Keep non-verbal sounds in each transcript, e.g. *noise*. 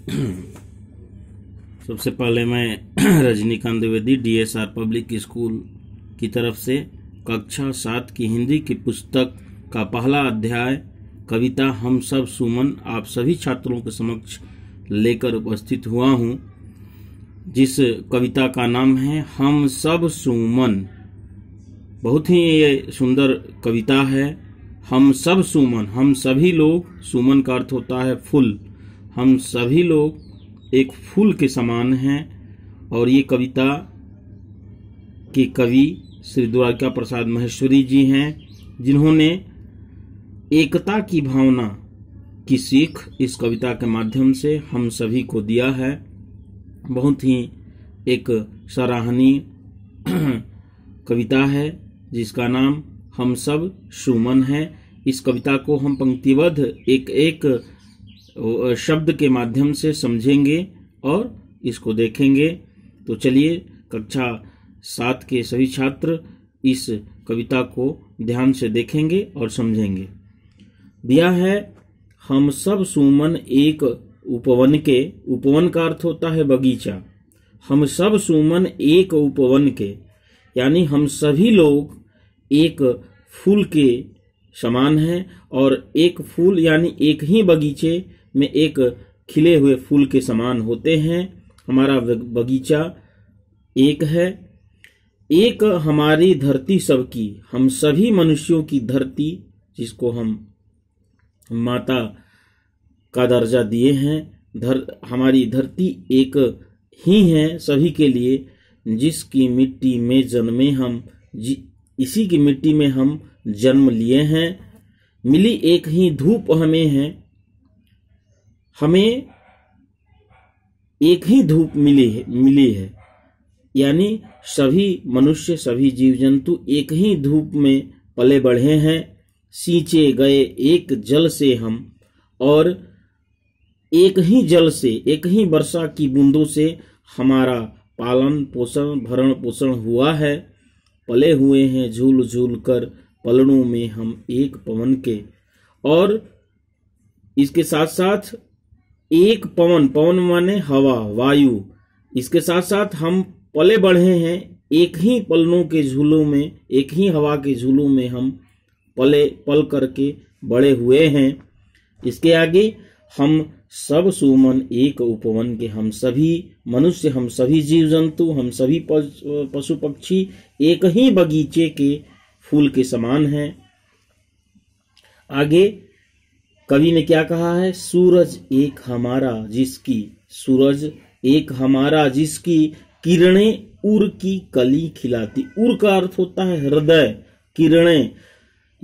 *clears throat* सबसे पहले मैं *clears throat* Rajnikant Dwivedi DSR public school की तरफ से कक्षा सात की हिंदी की पुस्तक का पहला अध्याय कविता हम सब सुमन आप सभी छात्रों के समक्ष लेकर उपस्थित हुआ हूँ जिस कविता का नाम है हम सब सुमन बहुत ही ये सुंदर कविता है हम सब सुमन हम सभी लोग सुमन का अर्थ होता है फुल हम सभी लोग एक फूल के समान हैं और ये कविता के कवि श्री द्वारका प्रसाद महेश्वरी जी हैं जिन्होंने एकता की भावना की सीख इस कविता के माध्यम से हम सभी को दिया है बहुत ही एक सराहनीय *clears throat* कविता है जिसका नाम हम सब सुमन है इस कविता को हम पंक्तिबद्ध एक एक शब्द के माध्यम से समझेंगे और इसको देखेंगे तो चलिए कक्षा सात के सभी छात्र इस कविता को ध्यान से देखेंगे और समझेंगे दिया है हम सब सुमन एक उपवन के उपवन का अर्थ होता है बगीचा हम सब सुमन एक उपवन के यानी हम सभी लोग एक फूल के समान हैं और एक फूल यानी एक ही बगीचे में एक खिले हुए फूल के समान होते हैं हमारा बगीचा एक है एक हमारी धरती सबकी हम सभी मनुष्यों की धरती जिसको हम माता का दर्जा दिए हैं धर हमारी धरती एक ही है सभी के लिए जिसकी मिट्टी में जन्मे हम जी इसी की मिट्टी में हम जन्म लिए हैं मिली एक ही धूप हमें है हमें एक ही धूप मिली है मिली है यानी सभी मनुष्य सभी जीव जंतु एक ही धूप में पले बढ़े हैं सींचे गए एक जल से हम और एक ही जल से एक ही वर्षा की बूंदों से हमारा पालन पोषण भरण पोषण हुआ है पले हुए हैं झूल झूल कर पलड़ों में हम एक पवन के और इसके साथ साथ एक पवन पवन माने हवा वायु इसके साथ साथ हम पले बढ़े हैं एक ही पलनों के झूलों में एक ही हवा के झूलों में हम पले पल करके बड़े हुए हैं इसके आगे हम सब सुमन एक उपवन के हम सभी मनुष्य हम सभी जीव जंतु हम सभी पशु पक्षी एक ही बगीचे के फूल के समान हैं आगे कवि ने क्या कहा है सूरज एक हमारा जिसकी सूरज एक हमारा जिसकी किरणें उर की कली खिलाती उर का अर्थ होता है हृदय किरणें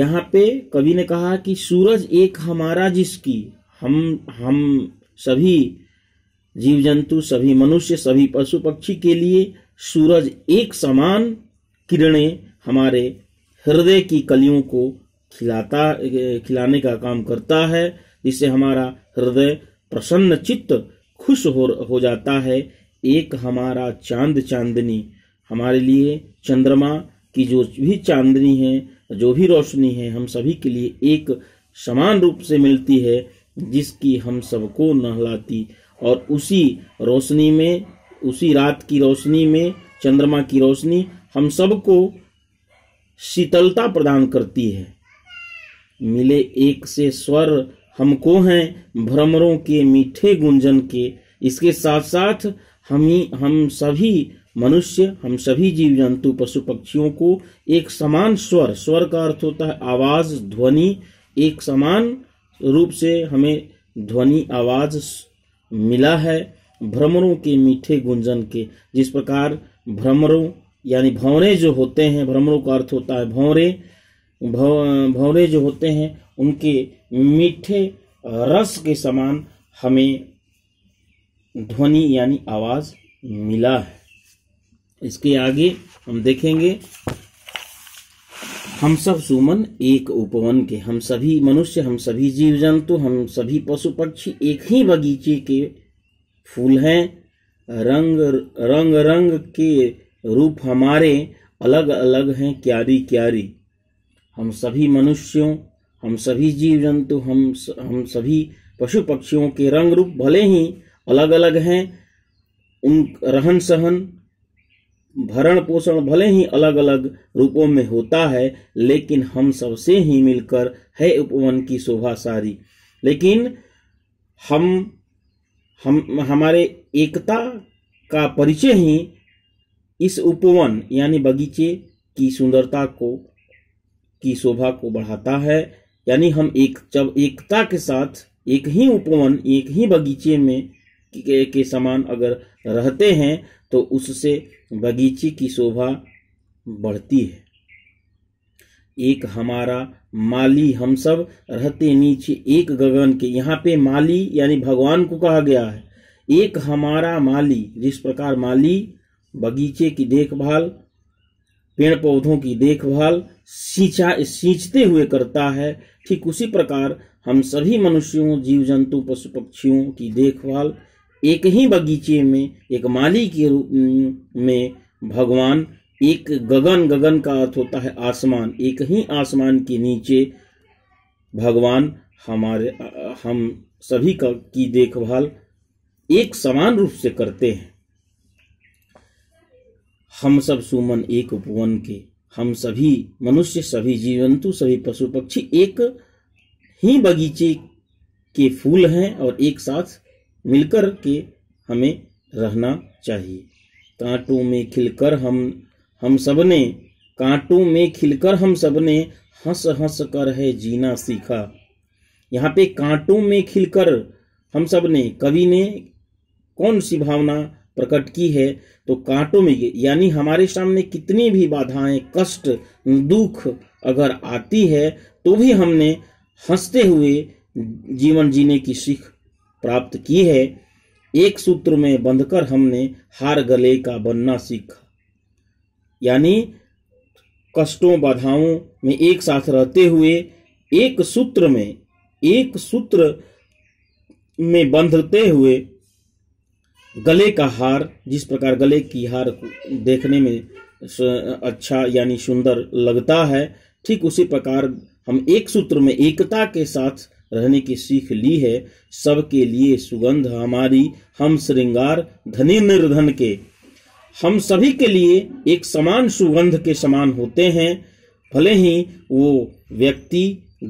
यहाँ पे कवि ने कहा कि सूरज एक हमारा जिसकी हम हम सभी जीव जंतु सभी मनुष्य सभी पशु पक्षी के लिए सूरज एक समान किरणें हमारे हृदय की कलियों को खिलाता खिलाने का काम करता है जिससे हमारा हृदय प्रसन्न चित्त खुश हो हो जाता है एक हमारा चांद चांदनी हमारे लिए चंद्रमा की जो भी चांदनी है जो भी रोशनी है हम सभी के लिए एक समान रूप से मिलती है जिसकी हम सबको नहलाती और उसी रोशनी में उसी रात की रोशनी में चंद्रमा की रोशनी हम सबको शीतलता प्रदान करती है मिले एक से स्वर हमको हैं भ्रमरों के मीठे गुंजन के इसके साथ साथ हम ही हम सभी मनुष्य हम सभी जीव जंतु पशु पक्षियों को एक समान स्वर स्वर का अर्थ होता है आवाज ध्वनि एक समान रूप से हमें ध्वनि आवाज मिला है भ्रमरों के मीठे गुंजन के जिस प्रकार भ्रमरों यानी भौरे जो होते हैं भ्रमरों का अर्थ होता है भौरे भव भौरे जो होते हैं उनके मीठे रस के समान हमें ध्वनि यानी आवाज मिला है इसके आगे हम देखेंगे हम सब सुमन एक उपवन के हम सभी मनुष्य हम सभी जीव जंतु हम सभी पशु पक्षी एक ही बगीचे के फूल हैं रंग रंग रंग के रूप हमारे अलग अलग हैं क्यारी क्यारी हम सभी मनुष्यों हम सभी जीव जंतु हम हम सभी पशु पक्षियों के रंग रूप भले ही अलग अलग हैं उन रहन सहन भरण पोषण भले ही अलग अलग रूपों में होता है लेकिन हम सबसे ही मिलकर है उपवन की शोभा सारी लेकिन हम हम हमारे एकता का परिचय ही इस उपवन यानी बगीचे की सुंदरता को की शोभा को बढ़ाता है यानी हम एक जब एकता के साथ एक ही उपवन एक ही बगीचे में के, के समान अगर रहते हैं तो उससे बगीचे की शोभा बढ़ती है एक हमारा माली हम सब रहते नीचे एक गगन के यहाँ पे माली यानी भगवान को कहा गया है एक हमारा माली जिस प्रकार माली बगीचे की देखभाल पेड़ पौधों की देखभाल सींचा सींचते हुए करता है ठीक उसी प्रकार हम सभी मनुष्यों जीव जंतु पशु पक्षियों की देखभाल एक ही बगीचे में एक माली के रूप में भगवान एक गगन गगन का अर्थ होता है आसमान एक ही आसमान के नीचे भगवान हमारे हम सभी का की देखभाल एक समान रूप से करते हैं हम सब सुमन एक उपवन के हम सभी मनुष्य सभी जीवंतु सभी पशु पक्षी एक ही बगीचे के फूल हैं और एक साथ मिलकर के हमें रहना चाहिए कांटों में खिलकर हम हम सब ने कांटों में खिलकर हम सबने हंस हंस कर है जीना सीखा यहाँ पे कांटों में खिलकर हम सब ने कवि ने कौन सी भावना प्रकट की है तो कांटों में यानी हमारे सामने कितनी भी बाधाएं कष्ट दुख अगर आती है तो भी हमने हंसते हुए जीवन जीने की सीख प्राप्त की है एक सूत्र में बंधकर हमने हार गले का बनना सीखा यानी कष्टों बाधाओं में एक साथ रहते हुए एक सूत्र में एक सूत्र में बंधते हुए गले का हार जिस प्रकार गले की हार देखने में अच्छा यानी सुंदर लगता है ठीक उसी प्रकार हम एक सूत्र में एकता के साथ रहने की सीख ली है सबके लिए सुगंध हमारी हम श्रृंगार धनी निर्धन के हम सभी के लिए एक समान सुगंध के समान होते हैं भले ही वो व्यक्ति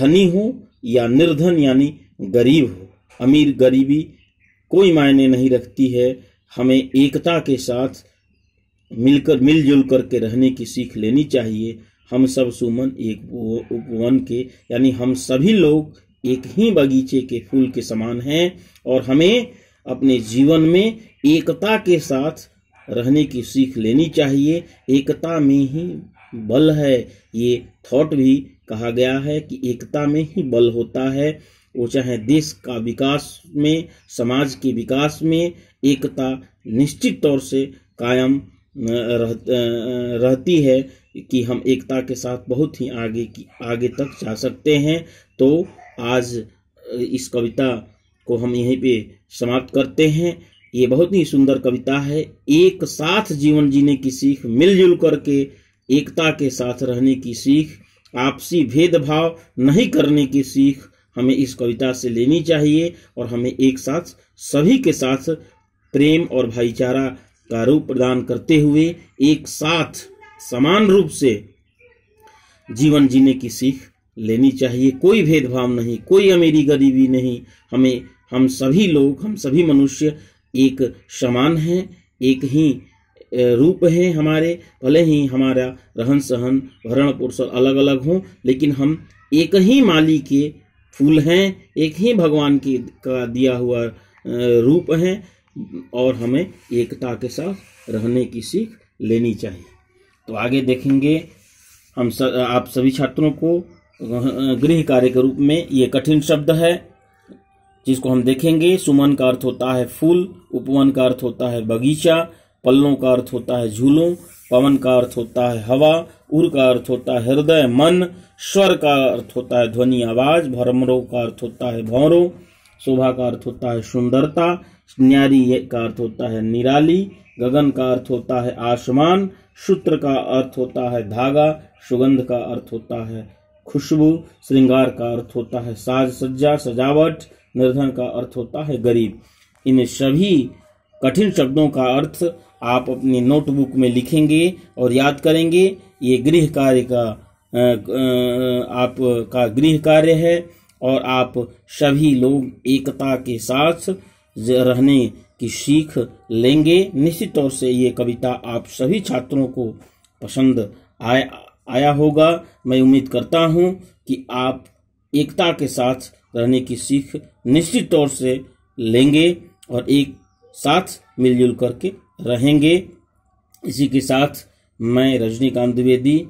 धनी हो या निर्धन यानी गरीब हो अमीर गरीबी कोई मायने नहीं रखती है हमें एकता के साथ मिलकर मिलजुल करके रहने की सीख लेनी चाहिए हम सब सुमन एक उपवन के यानी हम सभी लोग एक ही बगीचे के फूल के समान हैं और हमें अपने जीवन में एकता के साथ रहने की सीख लेनी चाहिए एकता में ही बल है ये थॉट भी कहा गया है कि एकता में ही बल होता है वो चाहे देश का विकास में समाज के विकास में एकता निश्चित तौर से कायम रह, रहती है कि हम एकता के साथ बहुत ही आगे की आगे तक जा सकते हैं तो आज इस कविता को हम यहीं पे समाप्त करते हैं ये बहुत ही सुंदर कविता है एक साथ जीवन जीने की सीख मिलजुल करके एकता के साथ रहने की सीख आपसी भेदभाव नहीं करने की सीख हमें इस कविता से लेनी चाहिए और हमें एक साथ सभी के साथ प्रेम और भाईचारा का रूप प्रदान करते हुए एक साथ समान रूप से जीवन जीने की सीख लेनी चाहिए कोई भेदभाव नहीं कोई अमीरी गरीबी नहीं हमें हम सभी लोग हम सभी मनुष्य एक समान हैं एक ही रूप हैं हमारे भले ही हमारा रहन सहन भरण पोषण अलग अलग हों लेकिन हम एक ही माली के फूल हैं एक ही भगवान की का दिया हुआ रूप है और हमें एकता के साथ रहने की सीख लेनी चाहिए तो आगे देखेंगे हम स, आप सभी छात्रों को गृह कार्य के रूप में ये कठिन शब्द है जिसको हम देखेंगे सुमन का अर्थ होता है फूल उपवन का अर्थ होता है बगीचा पल्लों का अर्थ होता है झूलों पवन का अर्थ होता है हवा उर का अर्थ होता है हृदय मन स्वर का अर्थ होता है ध्वनि आवाज भ्रमरो का अर्थ होता है भौरों शोभा का अर्थ होता है सुंदरता न्यारी का अर्थ होता है निराली गगन का अर्थ होता है आसमान सूत्र का अर्थ होता है धागा सुगंध का अर्थ होता है खुशबू श्रृंगार का अर्थ होता है साज सज्जा सजावट निर्धन का अर्थ होता है गरीब इन सभी कठिन शब्दों का अर्थ आप अपनी नोटबुक में लिखेंगे और याद करेंगे ये गृह कार्य का आपका गृह कार्य है और आप सभी लोग एकता के साथ रहने की सीख लेंगे निश्चित तौर से ये कविता आप सभी छात्रों को पसंद आया आया होगा मैं उम्मीद करता हूँ कि आप एकता के साथ रहने की सीख निश्चित तौर से लेंगे और एक साथ मिलजुल करके रहेंगे इसी के साथ मैं रजनीकांत द्विवेदी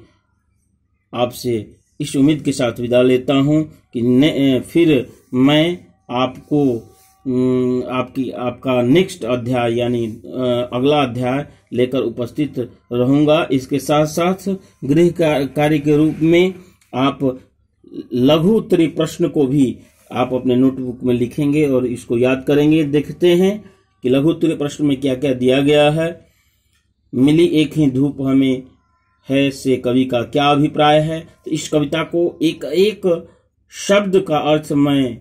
आपसे इस उम्मीद के साथ विदा लेता हूं कि फिर मैं आपको आपकी आपका नेक्स्ट अध्याय यानी अगला अध्याय लेकर उपस्थित रहूंगा इसके साथ साथ गृह कार्य के रूप में आप लघु उत्तरी प्रश्न को भी आप अपने नोटबुक में लिखेंगे और इसको याद करेंगे देखते हैं कि लघु के प्रश्न में क्या क्या दिया गया है मिली एक ही धूप हमें है से कवि का क्या अभिप्राय है तो इस कविता को एक एक शब्द का अर्थ मैं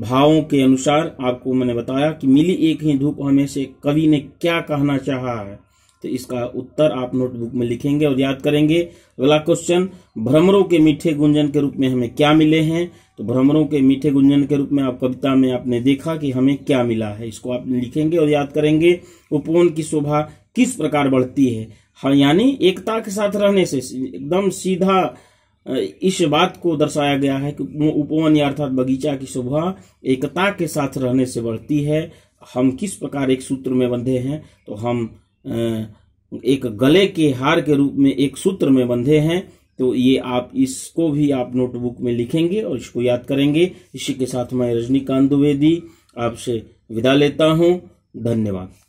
भावों के अनुसार आपको मैंने बताया कि मिली एक ही धूप हमें से कवि ने क्या कहना चाहा है तो इसका उत्तर आप नोटबुक में लिखेंगे और याद करेंगे अगला क्वेश्चन भ्रमरों के मीठे गुंजन के रूप में हमें क्या मिले हैं तो भ्रमरों के मीठे गुंजन के रूप में आप कविता में आपने देखा कि हमें क्या मिला है इसको आप लिखेंगे और याद करेंगे उपवन की शोभा किस प्रकार बढ़ती है हाँ यानी एकता के साथ रहने से एकदम सीधा इस बात को दर्शाया गया है कि उपवन या अर्थात बगीचा की शोभा एकता के साथ रहने से बढ़ती है हम किस प्रकार एक सूत्र में बंधे हैं तो हम एक गले के हार के रूप में एक सूत्र में बंधे हैं तो ये आप इसको भी आप नोटबुक में लिखेंगे और इसको याद करेंगे इसी के साथ मैं रजनीकांत द्विवेदी आपसे विदा लेता हूँ धन्यवाद